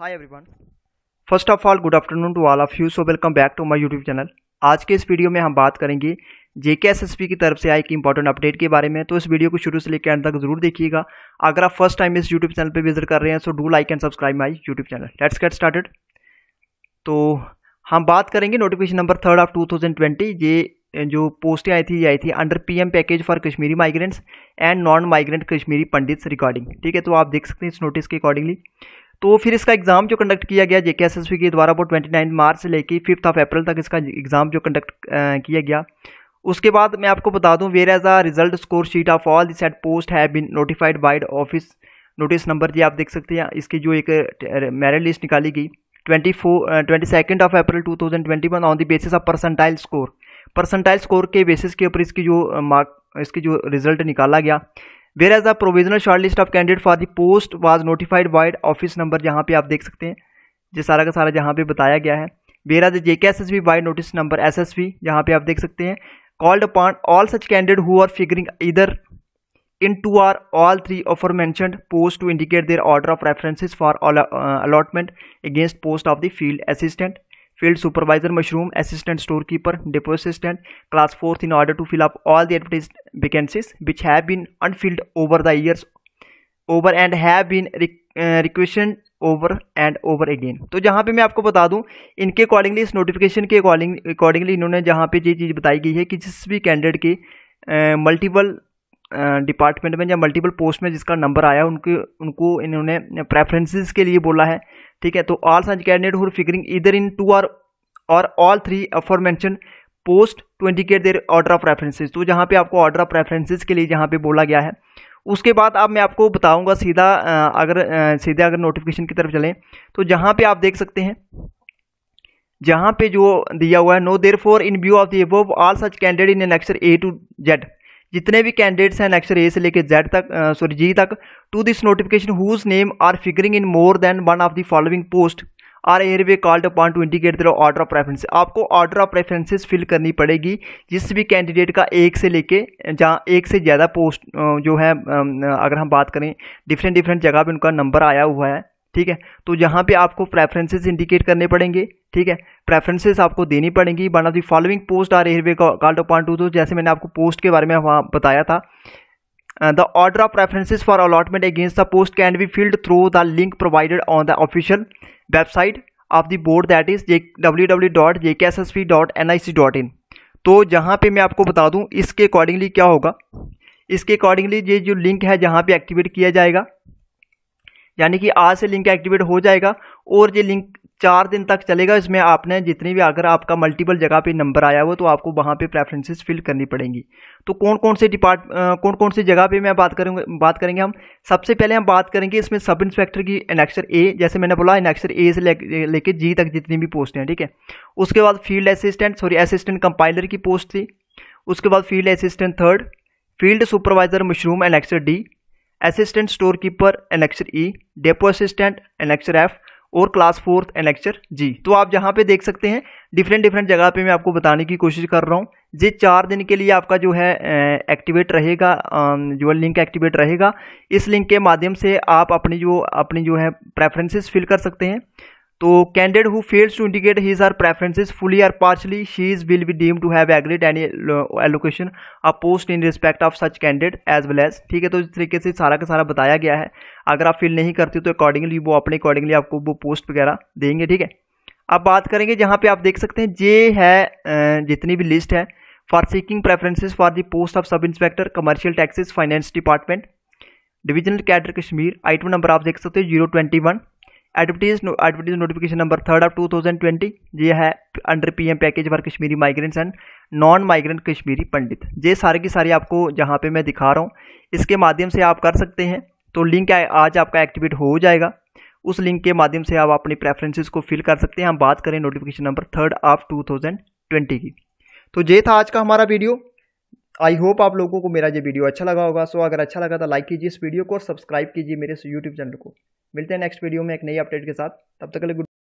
hi everyone first of all good afternoon to all of you so welcome back to my YouTube channel आज के इस video में हम बात करेंगे जेके पी की तरफ से आई की इंपॉर्टेंट अपडेट के बारे में तो इस वीडियो को शुरू से लेकर एंड तक जरूर देखिएगा अगर आप फर्स्ट टाइम इस यूट्यूब चैनल पर विजिट कर रहे हैं so do like and subscribe my YouTube channel let's get started तो हम बात करेंगे notification number third of two thousand twenty ये जो पोस्टें आई थी ये आई थी under PM package for Kashmiri migrants and non migrant Kashmiri Pandits recording ठीक है तो आप देख सकते हैं इस नोटिस के अकॉर्डिंगली तो फिर इसका एग्ज़ाम जो कंडक्ट किया गया जेके एस के द्वारा वो ट्वेंटी नाइन मार्च से लेकर फिफ्थ ऑफ अप्रैल तक इसका एग्ज़ाम जो कंडक्ट किया गया उसके बाद मैं आपको बता दूं whereas a result score sheet of all this eight post have been notified vide office notice number जी आप देख सकते हैं इसकी जो एक मेरिट लिस्ट निकाली गई twenty four twenty second of April two thousand twenty one on the basis of percentile score percentile score के बेसिस के ऊपर इसकी जो मार्क इसकी जो रिजल्ट निकाला गया whereas a provisional short list of candidate for the post was notified vide office number जहाँ पे आप देख सकते हैं ये सारा का सारा जहाँ पे बताया गया है where whereas J K S S B vide notice number S S B जहाँ पे आप देख सकते हैं called upon all such candidate who are figuring either in two or all three aforementioned post to indicate their order of references for allotment against post of the field assistant field supervisor mushroom assistant store keeper depot assistant class fourth in order to fill up all the advertise vacancies which have been unfilled over the years over and have been request over and over again तो जहाँ पे मैं आपको बता दूँ इनके accordingly इस notification के अकॉर्डिंग अकॉर्डिंगली इन्होंने जहाँ पे ये चीज़ बताई गई है कि जिस भी कैंडिडेट के मल्टीपल uh, डिपार्टमेंट में या मल्टीपल पोस्ट में जिसका नंबर आया उनके उनको इन्होंने प्रेफरेंसेस के लिए बोला है ठीक है तो all such candidate who are figuring either in two or or all three aforementioned post to indicate their order of preferences तो जहाँ पे आपको ऑर्डर ऑफ प्रेफरेंसेज के लिए जहाँ पे बोला गया है उसके बाद अब आप मैं आपको बताऊंगा सीधा अगर सीधे अगर नोटिफिकेशन की तरफ चलें तो जहाँ पे आप देख सकते हैं जहाँ पे जो दिया हुआ है now therefore in view of the above all such candidate in annexure A to Z जितने भी कैंडिडेट्स हैं नेक्स्ट ए से लेकर जेड तक सॉरी जी तक to this notification whose name are figuring in more than one of the following post are were called upon to indicate their order of preference आपको order of preferences fill करनी पड़ेगी जिस भी candidate का एक से लेके जहाँ एक से ज़्यादा पोस्ट जो है अगर हम बात करें डिफरेंट डिफरेंट जगह पर उनका नंबर आया हुआ है ठीक है तो यहाँ पे आपको प्रेफरेंसेस इंडिकेट करने पड़ेंगे ठीक है प्रेफरेंसेस आपको देनी पड़ेंगी one of the following post are hereby called upon to तो जैसे मैंने आपको पोस्ट के बारे में वहाँ बताया था the order of preferences for allotment against the post can be filled through the link provided on the official website of the board that is W W dot J S S P dot N I C dot in तो जहाँ पे मैं आपको बता दूँ इसके accordingly क्या होगा इसके अकॉर्डिंगली ये जो लिंक है जहाँ पे एक्टिवेट किया जाएगा यानी कि आज से लिंक एक्टिवेट हो जाएगा और ये लिंक चार दिन तक चलेगा इसमें आपने जितनी भी अगर आपका मल्टीपल जगह पे नंबर आया हो तो आपको वहाँ पे प्रेफरेंसेस फिल करनी पड़ेंगी तो कौन कौन से डिपार्ट कौन कौन सी जगह पे मैं बात करूँगा बात करेंगे हम सबसे पहले हम बात करेंगे इसमें सब इंस्पेक्टर की इनेक्शर ए जैसे मैंने बोला एनेक्सर ए से लेकर जी तक जितनी भी पोस्ट हैं ठीक है उसके बाद field assistant sorry assistant compiler की पोस्ट थी उसके बाद field assistant third field supervisor mushroom annexure D assistant store keeper annexure E depot assistant annexure F और क्लास फोर्थ एक्चर जी तो आप जहाँ पे देख सकते हैं डिफरेंट डिफरेंट जगह पे मैं आपको बताने की कोशिश कर रहा हूँ जी चार दिन के लिए आपका जो है एक्टिवेट रहेगा जो लिंक एक्टिवेट रहेगा इस लिंक के माध्यम से आप अपनी जो अपनी जो है प्रेफरेंसेस फिल कर सकते हैं तो candidate who fails to indicate his or preferences fully or partially she is will be deem to have agreed any allocation a post in respect of such candidate as well as ठीक है तो इस तरीके से सारा का सारा बताया गया है अगर आप फिल नहीं करते तो अकॉर्डिंगली वो अपने अकॉर्डिंगली आपको वो पोस्ट वगैरह देंगे ठीक है अब बात करेंगे जहाँ पे आप देख सकते हैं जे है जितनी भी लिस्ट है for seeking preferences for the post of sub inspector commercial taxes finance department divisional cadre Kashmir item number आप देख सकते हो zero twenty one advertise advertise notification number third of 2020 ये है under PM package for Kashmiri migrants and non migrant Kashmiri Pandit ये सारे की सारी आपको जहाँ पे मैं दिखा रहा हूँ इसके माध्यम से आप कर सकते हैं तो लिंक आज आपका एक्टिवेट हो जाएगा उस लिंक के माध्यम से आप अपनी प्रेफरेंसेस को फिल कर सकते हैं हम बात करें notification number third of twenty की तो ये था आज का हमारा वीडियो आई होप आप लोगों को मेरा ये वीडियो अच्छा लगा होगा सो अगर अच्छा लगा तो लाइक कीजिए इस वीडियो को और सब्सक्राइब कीजिए मेरे यूट्यूब चैनल को मिलते हैं नेक्स्ट वीडियो में एक नई अपडेट के साथ तब तक के लिए